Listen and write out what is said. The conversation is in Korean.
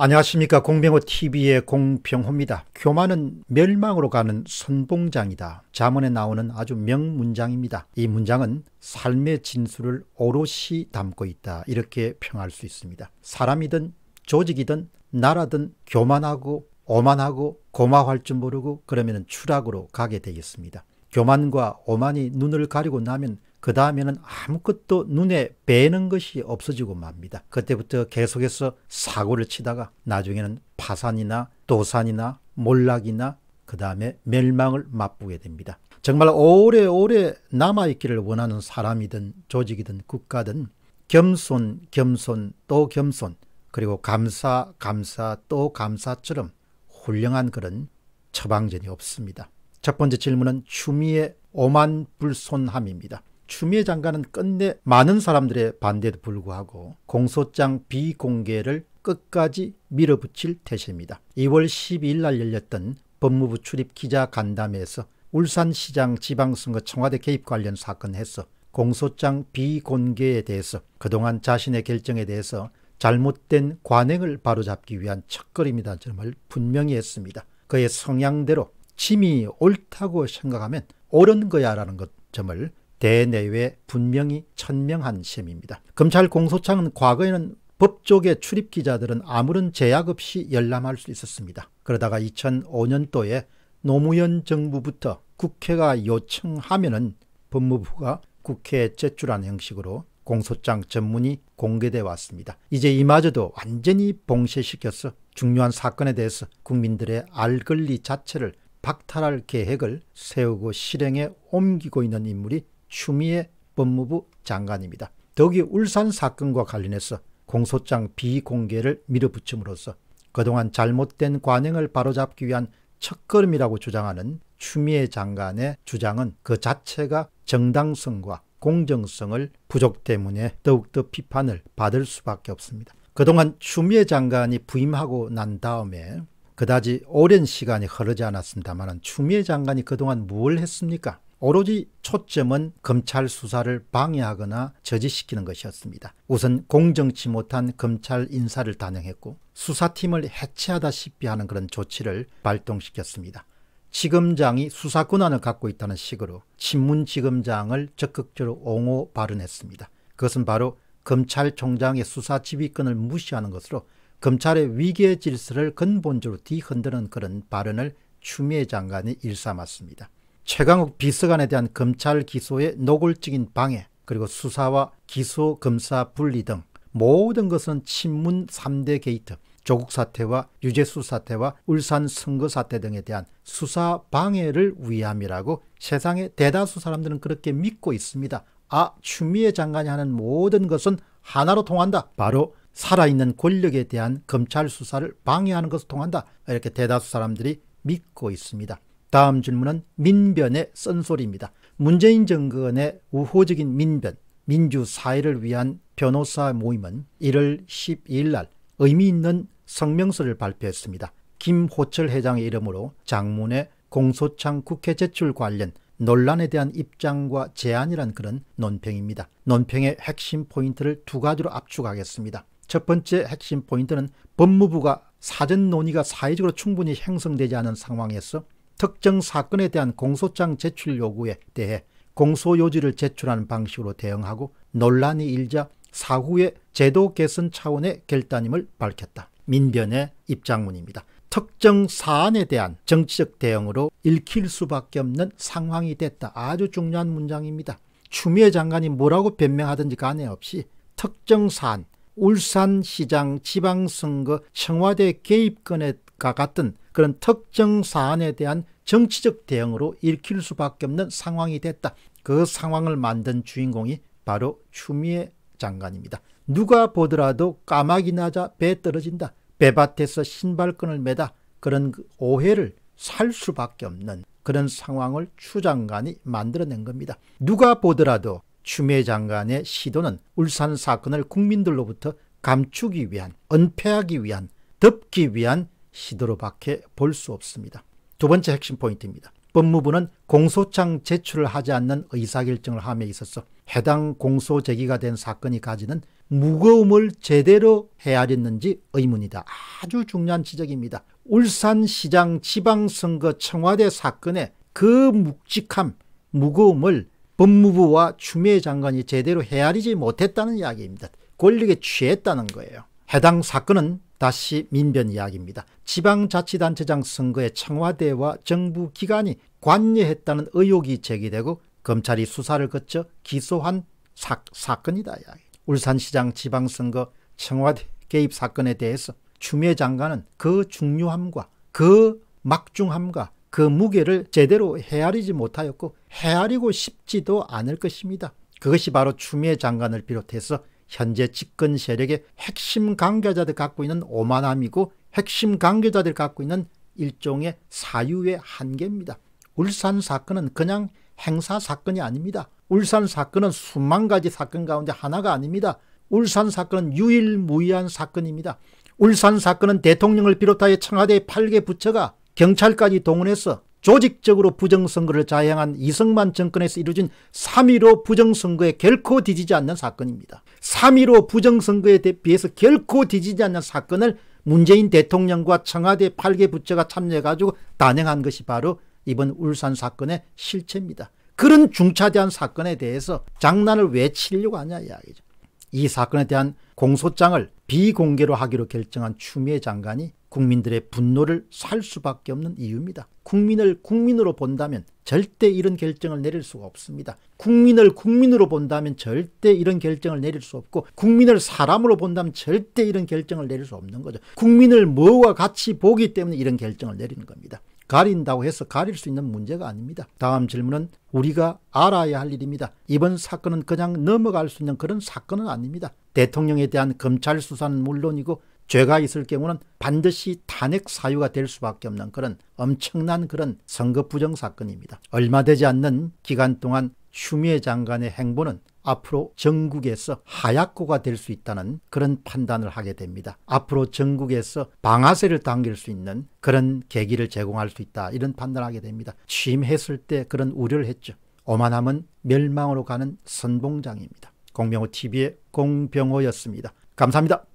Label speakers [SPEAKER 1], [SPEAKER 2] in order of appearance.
[SPEAKER 1] 안녕하십니까 공병호 TV의 공병호입니다. 교만은 멸망으로 가는 선봉장이다. 자문에 나오는 아주 명문장입니다. 이 문장은 삶의 진수를 오롯이 담고 있다. 이렇게 평할 수 있습니다. 사람이든 조직이든 나라든 교만하고 오만하고 고마워할 줄 모르고 그러면 추락으로 가게 되겠습니다. 교만과 오만이 눈을 가리고 나면 그 다음에는 아무것도 눈에 뵈는 것이 없어지고 맙니다. 그때부터 계속해서 사고를 치다가 나중에는 파산이나 도산이나 몰락이나 그 다음에 멸망을 맛보게 됩니다. 정말 오래오래 남아있기를 원하는 사람이든 조직이든 국가든 겸손, 겸손, 또 겸손, 그리고 감사, 감사, 또 감사처럼 훌륭한 그런 처방전이 없습니다. 첫 번째 질문은 추미의 오만불손함입니다. 추미애 장관은 끝내 많은 사람들의 반대에도 불구하고 공소장 비공개를 끝까지 밀어붙일 태세입니다. 2월 12일 날 열렸던 법무부 출입 기자 간담회에서 울산시장 지방선거 청와대 개입 관련 사건에서 공소장 비공개에 대해서 그동안 자신의 결정에 대해서 잘못된 관행을 바로잡기 위한 첫걸음이라 점을 분명히 했습니다. 그의 성향대로 짐이 옳다고 생각하면 옳은 거야 라는 것 점을 대내외 분명히 천명한 셈입니다. 검찰 공소장은 과거에는 법 쪽의 출입 기자들은 아무런 제약 없이 열람할 수 있었습니다. 그러다가 2005년도에 노무현 정부부터 국회가 요청하면은 법무부가 국회에 제출한 형식으로 공소장 전문이 공개돼 왔습니다. 이제 이마저도 완전히 봉쇄시켜서 중요한 사건에 대해서 국민들의 알 권리 자체를 박탈할 계획을 세우고 실행에 옮기고 있는 인물이 추미애 법무부 장관입니다. 더이 울산 사건과 관련해서 공소장 비공개를 밀어붙임으로써 그동안 잘못된 관행을 바로잡기 위한 첫걸음이라고 주장하는 추미애 장관의 주장은 그 자체가 정당성과 공정성을 부족 때문에 더욱더 비판을 받을 수밖에 없습니다. 그동안 추미애 장관이 부임하고 난 다음에 그다지 오랜 시간이 흐르지 않았습니다만 추미애 장관이 그동안 무 했습니까? 오로지 초점은 검찰 수사를 방해하거나 저지시키는 것이었습니다. 우선 공정치 못한 검찰 인사를 단행했고 수사팀을 해체하다시피 하는 그런 조치를 발동시켰습니다. 지검장이 수사 권한을 갖고 있다는 식으로 친문 지검장을 적극적으로 옹호 발언했습니다. 그것은 바로 검찰총장의 수사 지휘권을 무시하는 것으로 검찰의 위계 질서를 근본적으로 뒤흔드는 그런 발언을 추미애 장관이 일삼았습니다. 최강욱 비서관에 대한 검찰 기소의 노골적인 방해 그리고 수사와 기소 검사 분리 등 모든 것은 친문 3대 게이트 조국 사태와 유재수 사태와 울산 선거 사태 등에 대한 수사 방해를 위함이라고 세상의 대다수 사람들은 그렇게 믿고 있습니다. 아 추미애 장관이 하는 모든 것은 하나로 통한다. 바로 살아있는 권력에 대한 검찰 수사를 방해하는 것을 통한다. 이렇게 대다수 사람들이 믿고 있습니다. 다음 질문은 민변의 쓴소리입니다. 문재인 정권의 우호적인 민변, 민주 사회를 위한 변호사 모임은 1월 12일 날 의미 있는 성명서를 발표했습니다. 김호철 회장의 이름으로 장문의 공소장 국회 제출 관련 논란에 대한 입장과 제안이란 그런 논평입니다. 논평의 핵심 포인트를 두 가지로 압축하겠습니다. 첫 번째 핵심 포인트는 법무부가 사전 논의가 사회적으로 충분히 형성되지 않은 상황에서 특정 사건에 대한 공소장 제출 요구에 대해 공소 요지를 제출하는 방식으로 대응하고 논란이 일자 사후에 제도 개선 차원의 결단임을 밝혔다. 민변의 입장문입니다. 특정 사안에 대한 정치적 대응으로 읽힐 수밖에 없는 상황이 됐다. 아주 중요한 문장입니다. 추미애 장관이 뭐라고 변명하든지 간에 없이 특정 사안, 울산시장 지방선거 청와대 개입건에 같은 그런 특정 사안에 대한 정치적 대응으로 일으킬 수밖에 없는 상황이 됐다. 그 상황을 만든 주인공이 바로 추미애 장관입니다. 누가 보더라도 까마귀 나자 배 떨어진다. 배밭에서 신발끈을 매다. 그런 그 오해를 살 수밖에 없는 그런 상황을 추 장관이 만들어낸 겁니다. 누가 보더라도 추미애 장관의 시도는 울산 사건을 국민들로부터 감추기 위한, 은폐하기 위한, 덮기 위한 시도로밖에 볼 수 없습니다. 두 번째 핵심 포인트입니다. 법무부는 공소장 제출을 하지 않는 의사결정을 함에 있어서 해당 공소 제기가 된 사건이 가지는 무거움을 제대로 헤아렸는지 의문이다. 아주 중요한 지적입니다. 울산시장 지방선거 청와대 사건의 그 묵직함, 무거움을 법무부와 추미애 장관이 제대로 헤아리지 못했다는 이야기입니다. 권력에 취했다는 거예요. 해당 사건은 다시 민변 이야기입니다. 지방자치단체장 선거에 청와대와 정부 기관이 관여했다는 의혹이 제기되고 검찰이 수사를 거쳐 기소한 사, 사건이다. 울산시장 지방선거 청와대 개입 사건에 대해서 추미애 장관은 그 중요함과 그 막중함과 그 무게를 제대로 헤아리지 못하였고 헤아리고 싶지도 않을 것입니다. 그것이 바로 추미애 장관을 비롯해서 현재 집권 세력의 핵심 관계자들 갖고 있는 오만함이고 핵심 관계자들 갖고 있는 일종의 사유의 한계입니다. 울산 사건은 그냥 행사 사건이 아닙니다. 울산 사건은 수만 가지 사건 가운데 하나가 아닙니다. 울산 사건은 유일무이한 사건입니다. 울산 사건은 대통령을 비롯하여 청와대 8개 부처가 경찰까지 동원해서 조직적으로 부정선거를 자행한 이승만 정권에서 이루어진 3.15 부정선거에 결코 뒤지지 않는 사건입니다. 3.15 부정선거에 비해서 결코 뒤지지 않는 사건을 문재인 대통령과 청와대 8개 부처가 참여해가지고 단행한 것이 바로 이번 울산 사건의 실체입니다. 그런 중차대한 사건에 대해서 장난을 왜 치려고 하냐 이야기죠. 이 사건에 대한 공소장을 비공개로 하기로 결정한 추미애 장관이 국민들의 분노를 살 수밖에 없는 이유입니다. 국민을 국민으로 본다면 절대 이런 결정을 내릴 수가 없습니다. 국민을 국민으로 본다면 절대 이런 결정을 내릴 수 없고 국민을 사람으로 본다면 절대 이런 결정을 내릴 수 없는 거죠. 국민을 뭐와 같이 보기 때문에 이런 결정을 내리는 겁니다. 가린다고 해서 가릴 수 있는 문제가 아닙니다. 다음 질문은 우리가 알아야 할 일입니다. 이번 사건은 그냥 넘어갈 수 있는 그런 사건은 아닙니다. 대통령에 대한 검찰 수사는 물론이고 죄가 있을 경우는 반드시 탄핵 사유가 될 수밖에 없는 그런 엄청난 그런 선거 부정 사건입니다. 얼마 되지 않는 기간 동안 추미애 장관의 행보는 앞으로 전국에서 하약고가 될 수 있다는 그런 판단을 하게 됩니다. 앞으로 전국에서 방아쇠를 당길 수 있는 그런 계기를 제공할 수 있다 이런 판단하게 을 됩니다. 취임했을 때 그런 우려를 했죠. 오만함은 멸망으로 가는 선봉장입니다. 공병호 TV의 공병호였습니다. 감사합니다.